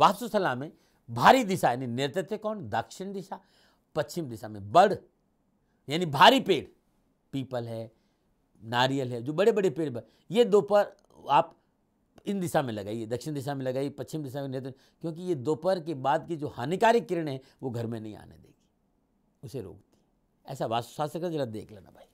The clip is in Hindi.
वास्तुशला में भारी दिशा यानी नेतृत्व कौन दक्षिण दिशा पश्चिम दिशा में बड़ यानी भारी पेड़ पीपल है नारियल है जो बड़े बड़े पेड़ ये दोपहर आप इन दिशा में लगाइए दक्षिण दिशा में लगाइए पश्चिम दिशा में नेतृत्व क्योंकि ये दोपहर के बाद की जो हानिकारिक किरणें हैं वो घर में नहीं आने देगी उसे रोकती ऐसा वास्तुशास्त्र का जरा देख लेना भाई